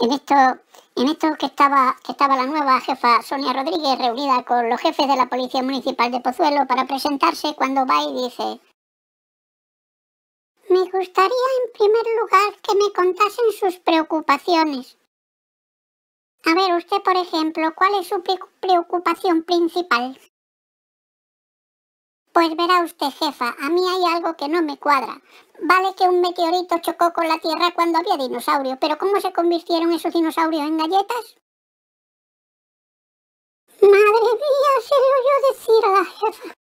en esto, en esto que estaba, que estaba la nueva jefa Sonia Rodríguez reunida con los jefes de la Policía Municipal de Pozuelo para presentarse cuando va y dice Me gustaría en primer lugar que me contasen sus preocupaciones. A ver, usted, por ejemplo, ¿cuál es su preocupación principal? Pues verá usted, jefa, a mí hay algo que no me cuadra. Vale que un meteorito chocó con la Tierra cuando había dinosaurios, pero ¿cómo se convirtieron esos dinosaurios en galletas? Madre mía, se le oyó decir a la jefa.